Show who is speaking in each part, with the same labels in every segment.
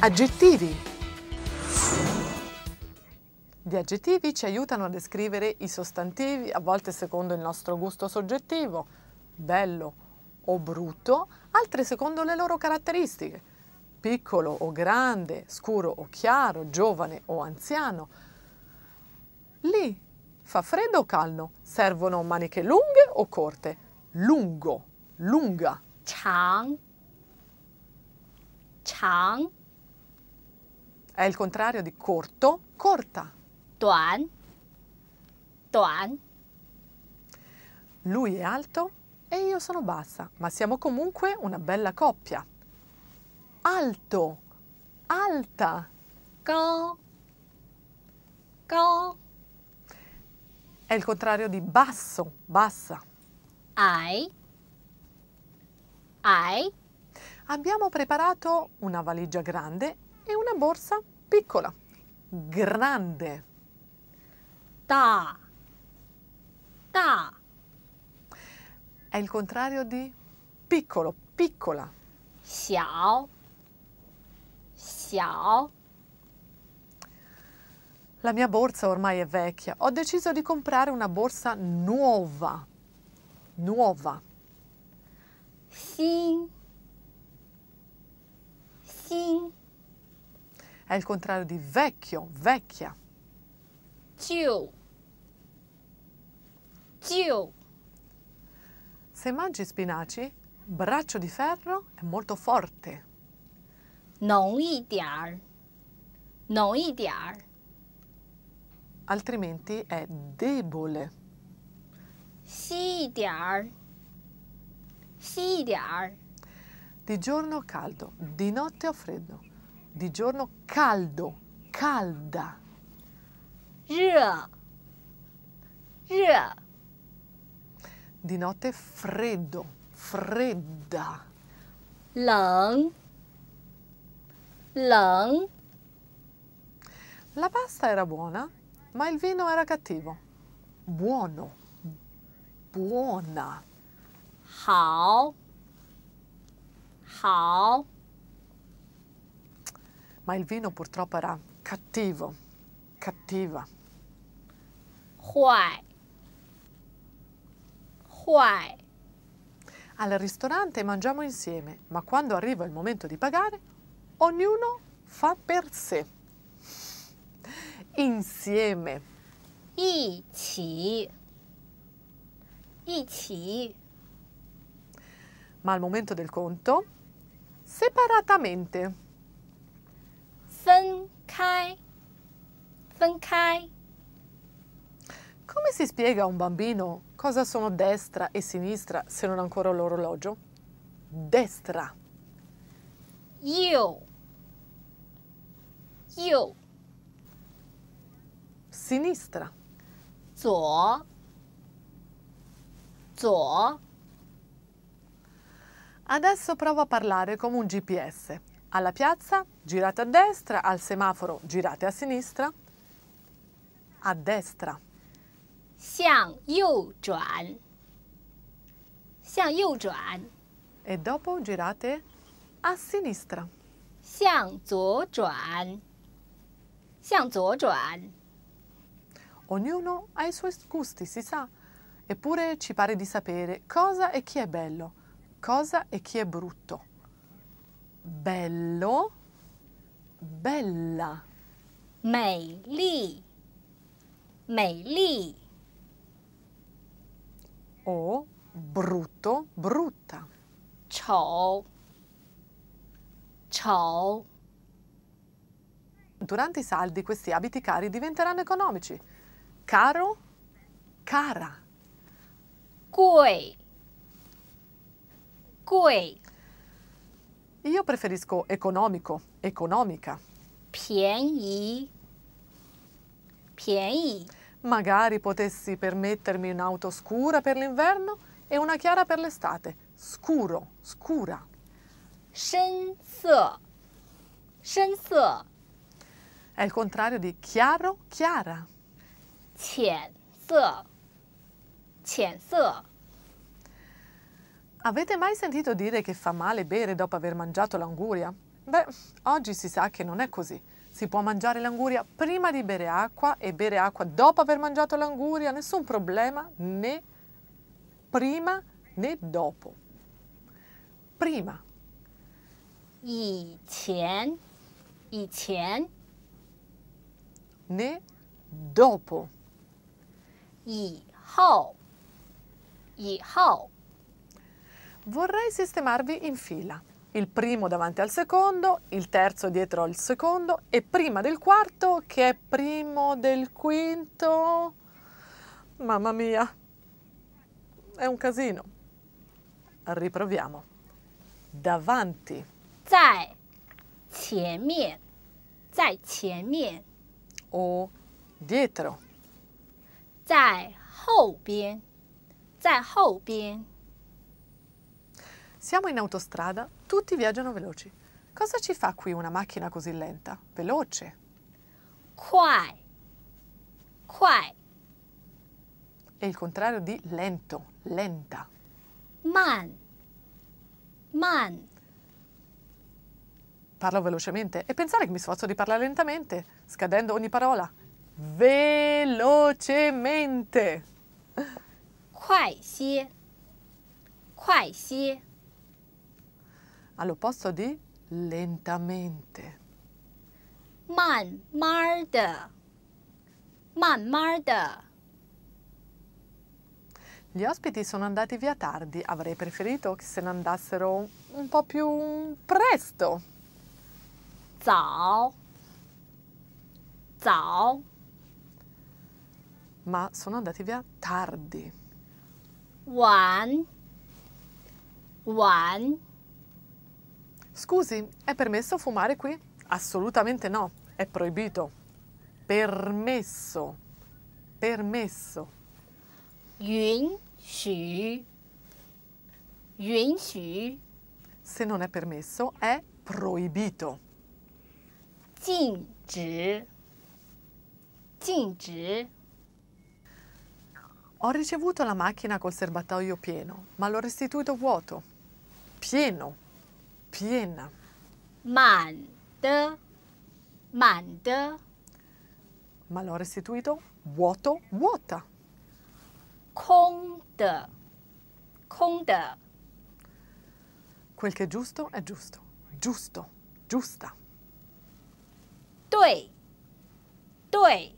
Speaker 1: Aggettivi. Gli aggettivi ci aiutano a descrivere i sostantivi, a volte secondo il nostro gusto soggettivo, bello o brutto, altre secondo le loro caratteristiche, piccolo o grande, scuro o chiaro, giovane o anziano. Lì fa freddo o caldo, servono maniche lunghe o corte, lungo, lunga. 长,长 è il contrario di corto, corta. Tuan. Tuan. Lui è alto e io sono bassa, ma siamo comunque una bella coppia. Alto, alta. Go. Go. È il contrario di basso, bassa. Ai. Ai. Abbiamo preparato una valigia grande è una borsa piccola, grande. Ta. Ta. È il contrario di piccolo, piccola. Xiao. Xiao. La mia borsa ormai è vecchia. Ho deciso di comprare una borsa nuova. Nuova. Sì. è il contrario di vecchio, vecchia. Jiu. Jiu. Se mangi spinaci, braccio di ferro è molto forte. Non i diar. Non i diar. Altrimenti è debole. Sì diar. Sì diar. Di giorno caldo, di notte o freddo. Di giorno caldo, calda. 热,热. Di notte freddo, fredda. 冷,冷. La pasta era buona, ma il vino era cattivo. Buono, buona. 好,好 ma il vino purtroppo era cattivo, cattiva. Huai. Huai. Al ristorante mangiamo insieme, ma quando arriva il momento di pagare, ognuno fa per sé. Insieme. Ici. Ici. Ma al momento del conto, separatamente. 开，分开。Come si spiega a un bambino cosa sono destra e sinistra se non ancora l'orologio? Destra. Io. Io. Sinistra. Zuo. Zuo. Adesso prova a parlare come un GPS alla piazza girate a destra, al semaforo girate a sinistra, a destra. 向右转.向右转. E dopo girate a sinistra. 向左转.向左转. Ognuno ha i suoi gusti, si sa. Eppure ci pare di sapere cosa e chi è bello, cosa e chi è brutto bello, bella. Mei mei li, li. O brutto, brutta. Ciao, ciao. Durante i saldi questi abiti cari diventeranno economici. Caro, cara. 贵，贵。io preferisco economico, economica. 便宜,便宜. Magari potessi permettermi un'auto scura per l'inverno e una chiara per l'estate. Scuro, scura. Shen 深色,深色. È il contrario di chiaro, chiara. 浅色,浅色. Avete mai sentito dire che fa male bere dopo aver mangiato l'anguria? Beh, oggi si sa che non è così. Si può mangiare l'anguria prima di bere acqua e bere acqua dopo aver mangiato l'anguria, nessun problema né prima né dopo. Prima. 以前,以前. Né dopo. 以后,以后. Vorrei sistemarvi in fila. Il primo davanti al secondo, il terzo dietro al secondo e prima del quarto che è primo del quinto. Mamma mia, è un casino. Riproviamo. Davanti. O dietro. 在后边，在后边。siamo in autostrada, tutti viaggiano veloci. Cosa ci fa qui una macchina così lenta, veloce? Quai. Quai. È il contrario di lento, lenta. Man. Man. Parlo velocemente e pensare che mi sforzo di parlare lentamente, scadendo ogni parola. Velocemente. Quai xie. Quai xie all'opposto di lentamente. Gli ospiti sono andati via tardi, avrei preferito che se ne andassero un po' più presto. Zao. Zao. Ma sono andati via tardi. Wan. Wan. Scusi, è permesso fumare qui? Assolutamente no, è proibito. Permesso. Permesso. Se non è permesso, è proibito. Ho ricevuto la macchina col serbatoio pieno, ma l'ho restituito vuoto. Pieno piena. Ma l'ho restituito vuoto, vuota. Quel che è giusto è giusto. Giusto, giusta. Due, due. 对，对。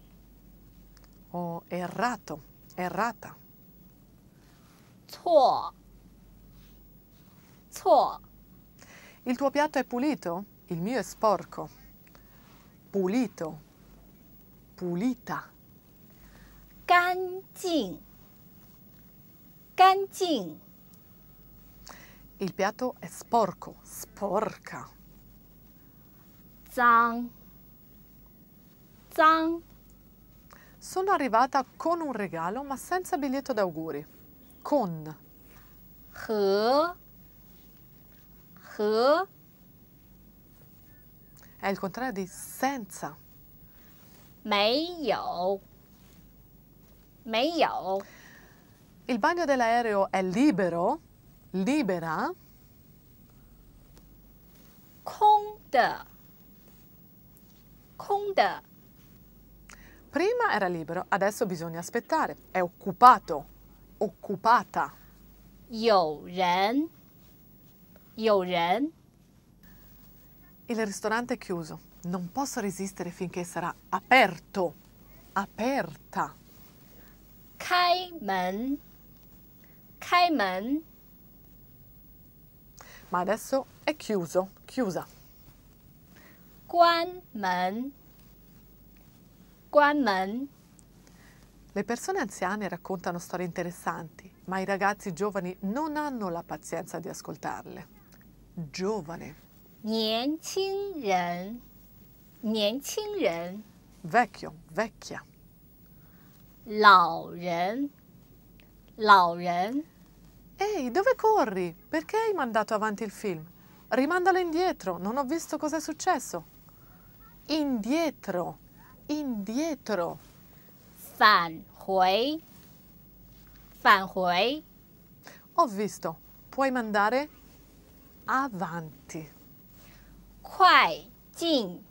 Speaker 1: Oh, errato, errata. 错，错。il tuo piatto è pulito? Il mio è sporco. Pulito. Pulita. Canjing. Canjing. Il piatto è sporco, sporca. Zang. Zang. Sono arrivata con un regalo ma senza biglietto d'auguri. Con. He que è il contrario di senza. 没有,没有. Il bagno dell'aereo è libero, libera. 空的,空的. Prima era libero, adesso bisogna aspettare. È occupato, occupata. ren. Il ristorante è chiuso. Non posso resistere finché sarà aperto. Aperta. 开门.开门 .Ma adesso è chiuso, chiusa. 关门.关门. Le persone anziane raccontano storie interessanti, ma i ragazzi giovani non hanno la pazienza di ascoltarle. Giovane. qing ren. Vecchio, vecchia. Lao ren. Ehi, dove corri? Perché hai mandato avanti il film? Rimandalo indietro, non ho visto cosa è successo. Indietro, indietro. Fan Fan hui. hui. Ho visto. Puoi mandare avanti. Quai, jin.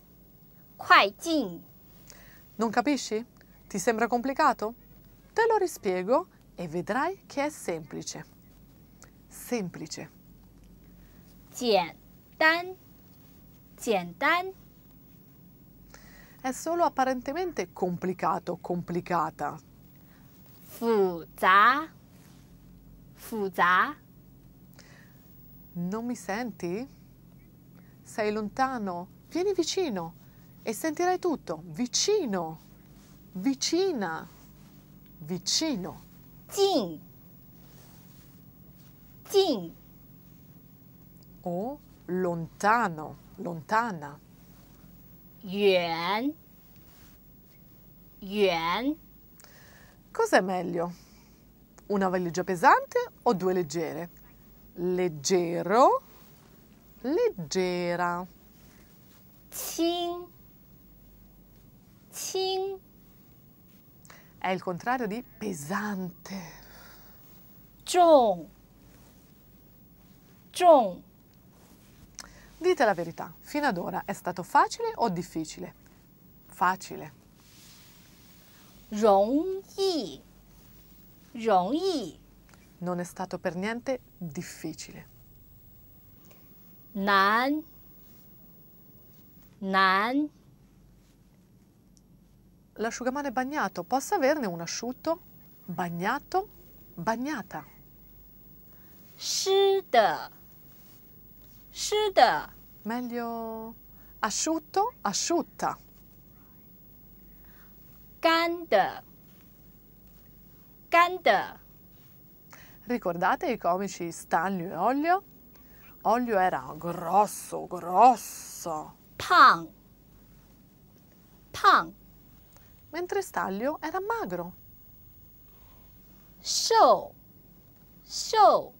Speaker 1: Quai, jin. Non capisci? Ti sembra complicato? Te lo rispiego e vedrai che è semplice. Semplice. Jian dan. Jian dan. È solo apparentemente complicato, complicata. Fu za. Fu za. Non mi senti? Sei lontano? Vieni vicino e sentirai tutto. Vicino, vicina, vicino. Jin. Jin. O lontano, lontana. Yuan. Yuan. Cos'è meglio? Una valigia pesante o due leggere? leggero, leggera. Qing, qing. È il contrario di pesante. Zhong, zhong. Dite la verità, fino ad ora è stato facile o difficile? Facile. Rong Rong 容易，容易。non è stato per niente difficile. Nan. Nan. L'asciugamano è bagnato. Posso averne un asciutto? Bagnato, bagnata. Shida. Shida. Meglio asciutto, asciutta. Ganda. Ganda. Ricordate i comici Stanlio e Olio? Olio era grosso, grosso. Pang. Pang. Mentre Stanlio era magro. Show. Show.